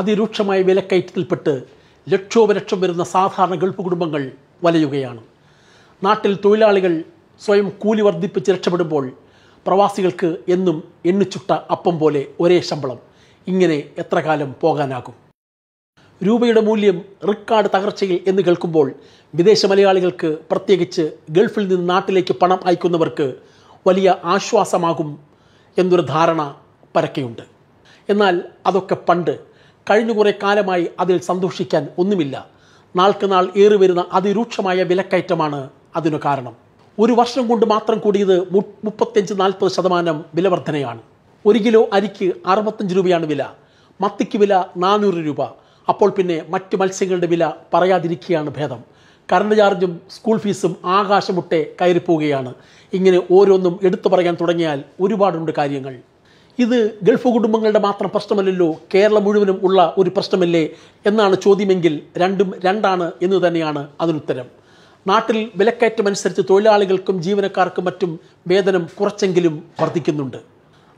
അതിരൂക്ഷമായ വിലക്കയറ്റത്തിൽപ്പെട്ട് ലക്ഷോപലക്ഷം വരുന്ന സാധാരണ ഗൾഫ് കുടുംബങ്ങൾ വലയുകയാണ് നാട്ടിൽ തൊഴിലാളികൾ സ്വയം കൂലി വർദ്ധിപ്പിച്ച് രക്ഷപ്പെടുമ്പോൾ പ്രവാസികൾക്ക് എന്നും എണ്ണിച്ചുട്ട അപ്പം പോലെ ഒരേ ശമ്പളം ഇങ്ങനെ എത്ര കാലം പോകാനാകും രൂപയുടെ മൂല്യം റിക്കാർഡ് തകർച്ചയിൽ എന്ന് കേൾക്കുമ്പോൾ വിദേശ മലയാളികൾക്ക് പ്രത്യേകിച്ച് ഗൾഫിൽ നിന്ന് നാട്ടിലേക്ക് പണം അയക്കുന്നവർക്ക് വലിയ ആശ്വാസമാകും എന്നൊരു ധാരണ പരക്കെയുണ്ട് എന്നാൽ അതൊക്കെ പണ്ട് കഴിഞ്ഞ കുറേ കാലമായി അതിൽ സന്തോഷിക്കാൻ ഒന്നുമില്ല നാൾക്ക് നാൾ ഏറിവരുന്ന അതിരൂക്ഷമായ വിലക്കയറ്റമാണ് അതിനു കാരണം ഒരു വർഷം കൊണ്ട് മാത്രം കൂടിയത് മുപ്പത്തഞ്ച് നാൽപ്പത് ശതമാനം വിലവർധനയാണ് ഒരു കിലോ അരിക്ക് അറുപത്തഞ്ച് രൂപയാണ് വില മത്തിക്ക് വില നാനൂറ് രൂപ അപ്പോൾ പിന്നെ മറ്റ് മത്സ്യങ്ങളുടെ വില പറയാതിരിക്കുകയാണ് ഭേദം കറണ്ട് ചാർജും സ്കൂൾ ഫീസും ആകാശമുട്ടെ കയറിപ്പോവുകയാണ് ഇങ്ങനെ ഓരോന്നും എടുത്തു പറയാൻ തുടങ്ങിയാൽ ഒരുപാടുണ്ട് കാര്യങ്ങൾ ഇത് ഗൾഫ് കുടുംബങ്ങളുടെ മാത്രം പ്രശ്നമല്ലല്ലോ കേരളം മുഴുവനും ഉള്ള ഒരു പ്രശ്നമല്ലേ എന്നാണ് ചോദ്യമെങ്കിൽ രണ്ടും രണ്ടാണ് എന്ന് തന്നെയാണ് അതിനുത്തരം നാട്ടിൽ വിലക്കയറ്റമനുസരിച്ച് തൊഴിലാളികൾക്കും ജീവനക്കാർക്കും മറ്റും വേതനം കുറച്ചെങ്കിലും വർദ്ധിക്കുന്നുണ്ട്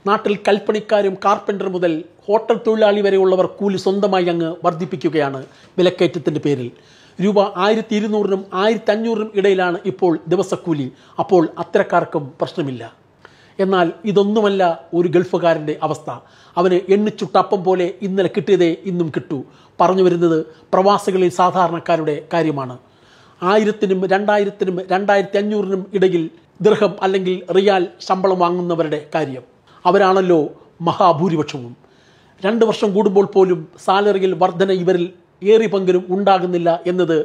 നാട്ടിൽ കൽപ്പണിക്കാരും കാർപ്പൻ്റർ മുതൽ ഹോട്ടൽ തൊഴിലാളി വരെയുള്ളവർ കൂലി സ്വന്തമായി അങ്ങ് വർദ്ധിപ്പിക്കുകയാണ് വിലക്കയറ്റത്തിൻ്റെ പേരിൽ രൂപ ആയിരത്തി ഇരുന്നൂറിനും ആയിരത്തി അഞ്ഞൂറിനും ഇടയിലാണ് ഇപ്പോൾ ദിവസക്കൂലി അപ്പോൾ അത്തരക്കാർക്കും പ്രശ്നമില്ല എന്നാൽ ഇതൊന്നുമല്ല ഒരു ഗൾഫുകാരൻ്റെ അവസ്ഥ അവന് എണ്ണിച്ചുട്ടപ്പം പോലെ ഇന്നലെ കിട്ടിയതേ ഇന്നും കിട്ടു പറഞ്ഞു വരുന്നത് പ്രവാസികളിൽ സാധാരണക്കാരുടെ കാര്യമാണ് ആയിരത്തിനും രണ്ടായിരത്തിനും രണ്ടായിരത്തി അഞ്ഞൂറിനും ഇടയിൽ ദൃഹം അല്ലെങ്കിൽ റിയാൽ ശമ്പളം വാങ്ങുന്നവരുടെ കാര്യം അവരാണല്ലോ മഹാഭൂരിപക്ഷവും രണ്ട് വർഷം കൂടുമ്പോൾ പോലും സാലറിയിൽ വർധന ഇവരിൽ ഏറി പങ്കിലും ഉണ്ടാകുന്നില്ല എന്നത്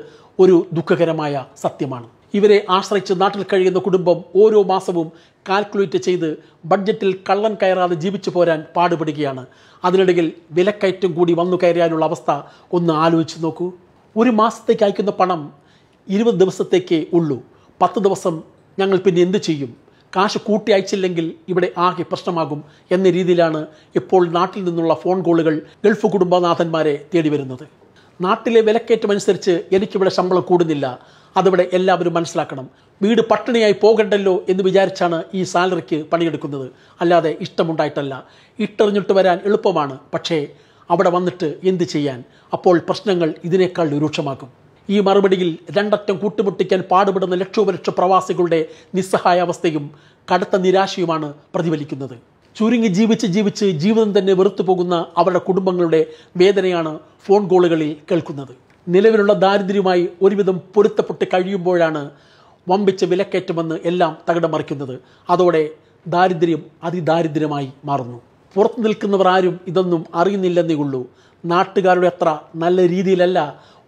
ഒരു ദുഃഖകരമായ സത്യമാണ് ഇവരെ ആശ്രയിച്ച് നാട്ടിൽ കഴിയുന്ന കുടുംബം ഓരോ മാസവും കാൽക്കുലേറ്റ് ചെയ്ത് ബഡ്ജറ്റിൽ കള്ളൻ കയറാതെ ജീവിച്ചു പോരാൻ പാടുപെടുകയാണ് അതിനിടയിൽ വിലക്കയറ്റം കൂടി വന്നു കയറിയാനുള്ള അവസ്ഥ ഒന്ന് ആലോചിച്ച് നോക്കൂ ഒരു മാസത്തേക്ക് അയക്കുന്ന പണം ഇരുപത് ദിവസത്തേക്കേ ഉള്ളൂ പത്ത് ദിവസം ഞങ്ങൾ പിന്നെ എന്ത് ചെയ്യും കാശ് കൂട്ടി അയച്ചില്ലെങ്കിൽ ഇവിടെ ആകെ പ്രശ്നമാകും എന്ന രീതിയിലാണ് ഇപ്പോൾ നാട്ടിൽ നിന്നുള്ള ഫോൺ കോളുകൾ ഗൾഫ് കുടുംബനാഥന്മാരെ തേടി വരുന്നത് നാട്ടിലെ വിലക്കയറ്റം അനുസരിച്ച് എനിക്കിവിടെ ശമ്പളം കൂടുന്നില്ല അതിവിടെ എല്ലാവരും മനസ്സിലാക്കണം വീട് പട്ടിണിയായി പോകണ്ടല്ലോ എന്ന് വിചാരിച്ചാണ് ഈ സാലറിക്ക് പണിയെടുക്കുന്നത് അല്ലാതെ ഇഷ്ടമുണ്ടായിട്ടല്ല ഇട്ടെറിഞ്ഞിട്ട് വരാൻ എളുപ്പമാണ് പക്ഷേ അവിടെ വന്നിട്ട് എന്ത് ചെയ്യാൻ അപ്പോൾ പ്രശ്നങ്ങൾ ഇതിനേക്കാൾ രൂക്ഷമാക്കും ഈ മറുപടിയിൽ രണ്ടറ്റം കൂട്ടുമുട്ടിക്കാൻ പാടുപെടുന്ന ലക്ഷോപലക്ഷ പ്രവാസികളുടെ നിസ്സഹായാവസ്ഥയും കടുത്ത നിരാശയുമാണ് പ്രതിഫലിക്കുന്നത് ചുരുങ്ങി ജീവിച്ച് ജീവിച്ച് ജീവിതം തന്നെ വെറുത്തു പോകുന്ന അവരുടെ കുടുംബങ്ങളുടെ വേദനയാണ് ഫോൺ കോളുകളിൽ കേൾക്കുന്നത് നിലവിലുള്ള ദാരിദ്ര്യവുമായി ഒരുവിധം പൊരുത്തപ്പെട്ട് കഴിയുമ്പോഴാണ് വമ്പിച്ച വിലക്കയറ്റമെന്ന് എല്ലാം തകിടം മറിക്കുന്നത് അതോടെ ദാരിദ്ര്യം അതിദാരിദ്ര്യമായി മാറുന്നു പുറത്തു നിൽക്കുന്നവർ ആരും ഇതൊന്നും അറിയുന്നില്ലെന്നേ ഉള്ളൂ നാട്ടുകാരുടെ അത്ര നല്ല രീതിയിലല്ല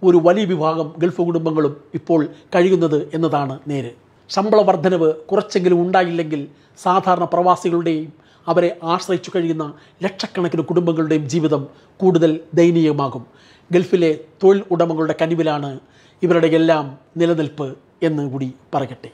ഒരു വലിയ വിഭാഗം ഗൾഫ് കുടുംബങ്ങളും ഇപ്പോൾ കഴിയുന്നത് എന്നതാണ് നേര് ശമ്പള വർധനവ് കുറച്ചെങ്കിലും ഉണ്ടായില്ലെങ്കിൽ സാധാരണ പ്രവാസികളുടെയും അവരെ ആശ്രയിച്ചു കഴിയുന്ന ലക്ഷക്കണക്കിന് കുടുംബങ്ങളുടെയും ജീവിതം കൂടുതൽ ദയനീയമാകും ഗൾഫിലെ തൊഴിൽ ഉടമകളുടെ കനിവിലാണ് ഇവരുടെയെല്ലാം നിലനിൽപ്പ് എന്ന് കൂടി പറയട്ടെ